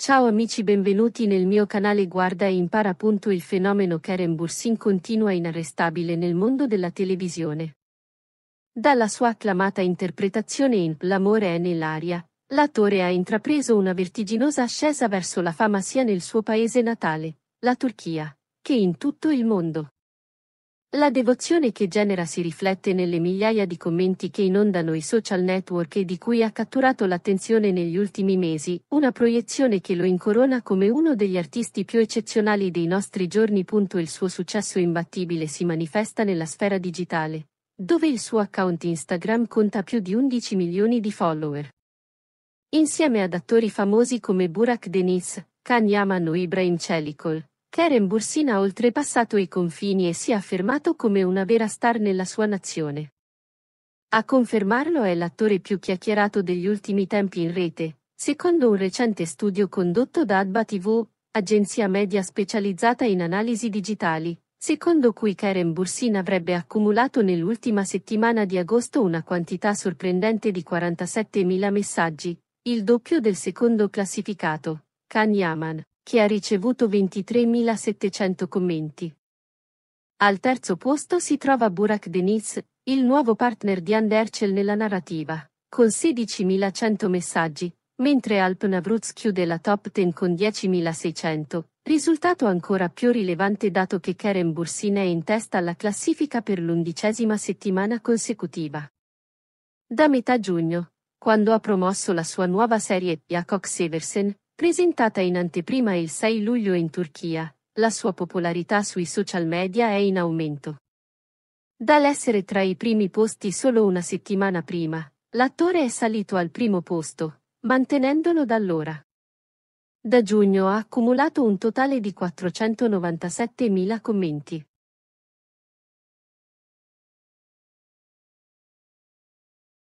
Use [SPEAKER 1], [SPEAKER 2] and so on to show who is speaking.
[SPEAKER 1] Ciao amici benvenuti nel mio canale Guarda e impara. appunto Il fenomeno Karen Bursin continua inarrestabile nel mondo della televisione. Dalla sua acclamata interpretazione in L'amore è nell'aria, l'attore ha intrapreso una vertiginosa ascesa verso la fama sia nel suo paese natale, la Turchia, che in tutto il mondo. La devozione che genera si riflette nelle migliaia di commenti che inondano i social network e di cui ha catturato l'attenzione negli ultimi mesi, una proiezione che lo incorona come uno degli artisti più eccezionali dei nostri giorni. Il suo successo imbattibile si manifesta nella sfera digitale, dove il suo account Instagram conta più di 11 milioni di follower. Insieme ad attori famosi come Burak Denis, Kanyamano Ibrahim Celikol, Karen Bursin ha oltrepassato i confini e si è affermato come una vera star nella sua nazione. A confermarlo è l'attore più chiacchierato degli ultimi tempi in rete, secondo un recente studio condotto da Adba TV, agenzia media specializzata in analisi digitali, secondo cui Karen Bursin avrebbe accumulato nell'ultima settimana di agosto una quantità sorprendente di 47.000 messaggi, il doppio del secondo classificato, Khan Yaman che ha ricevuto 23.700 commenti. Al terzo posto si trova Burak Deniz, il nuovo partner di Andercel nella narrativa, con 16.100 messaggi, mentre Alp Navruz chiude la top 10 con 10.600, risultato ancora più rilevante dato che Karen Bursin è in testa alla classifica per l'undicesima settimana consecutiva. Da metà giugno, quando ha promosso la sua nuova serie Jakob Seversen, Presentata in anteprima il 6 luglio in Turchia, la sua popolarità sui social media è in aumento. Dall'essere tra i primi posti solo una settimana prima, l'attore è salito al primo posto, mantenendolo da allora. Da giugno ha accumulato un totale di 497.000 commenti.